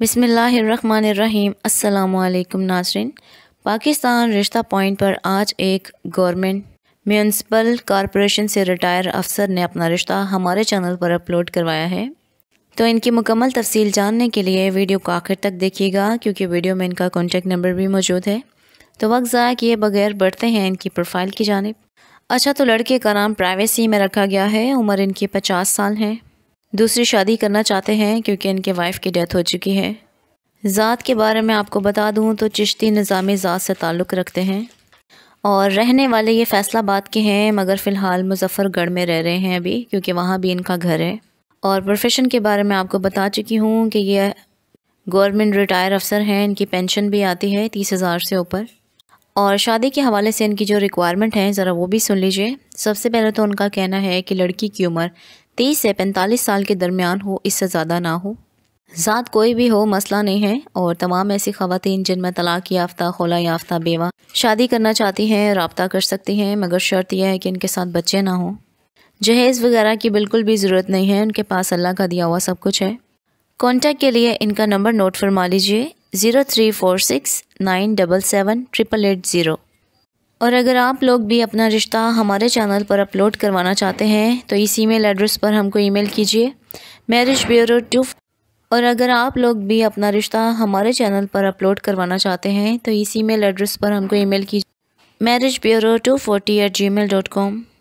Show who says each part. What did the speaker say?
Speaker 1: बिसमीम् अल्लाम नाजरन पाकिस्तान रिश्ता पॉइंट पर आज एक गवर्नमेंट म्यूनसिपल कॉरपोरेशन से रिटायर अफसर ने अपना रिश्ता हमारे चैनल पर अपलोड करवाया है तो इनकी मुकम्मल तफसील जानने के लिए वीडियो को आखिर तक देखिएगा क्योंकि वीडियो में इनका कॉन्टेक्ट नंबर भी मौजूद है तो वक्त ज़ाया किए बगैर बढ़ते हैं इनकी प्रोफाइल की जानब अच्छा तो लड़के का नाम प्राइवेसी में रखा गया है उम्र इनकी पचास साल है दूसरी शादी करना चाहते हैं क्योंकि इनके वाइफ की डेथ हो चुकी है ज़ात के बारे में आपको बता दूँ तो चिश्ती निज़ाम ज़ात से ताल्लुक़ रखते हैं और रहने वाले ये फैसला बात के हैं मगर फ़िलहाल मुजफ्फ़रगढ़ में रह रहे हैं अभी क्योंकि वहाँ भी इनका घर है और प्रोफेशन के बारे में आपको बता चुकी हूँ कि ये गवर्नमेंट रिटायर अफसर हैं इनकी पेंशन भी आती है तीस हज़ार से ऊपर और शादी के हवाले से इनकी जो रिक्वायरमेंट है ज़रा वो भी सुन लीजिए सबसे पहले तो उनका कहना है कि लड़की की उम्र तीस से पैंतालीस साल के दरमियान हो इससे ज़्यादा ना हो ज़ात कोई भी हो मसला नहीं है और तमाम ऐसी खातन जिनमें तलाक याफ्ता खोला याफ्ता बेवा शादी करना चाहती हैं रबता कर सकती हैं मगर शर्त यह है कि इनके साथ बच्चे ना हों जहेज़ वगैरह की बिल्कुल भी ज़रूरत नहीं है उनके पास अल्लाह का दिया हुआ सब कुछ है कॉन्टैक्ट के लिए इनका नंबर नोट फरमा लीजिए zero three four six nine double seven triple eight zero और अगर आप लोग भी अपना रिश्ता हमारे चैनल पर अपलोड करवाना चाहते हैं तो इस ईमेल एड्रेस पर हमको ईमेल कीजिए मैरिज ब्यूरो टू और अगर आप लोग भी अपना रिश्ता हमारे चैनल पर अपलोड करवाना चाहते हैं तो इस ईमेल एड्रेस पर हमको ईमेल कीजिए marriage bureau two forty eight gmail dot com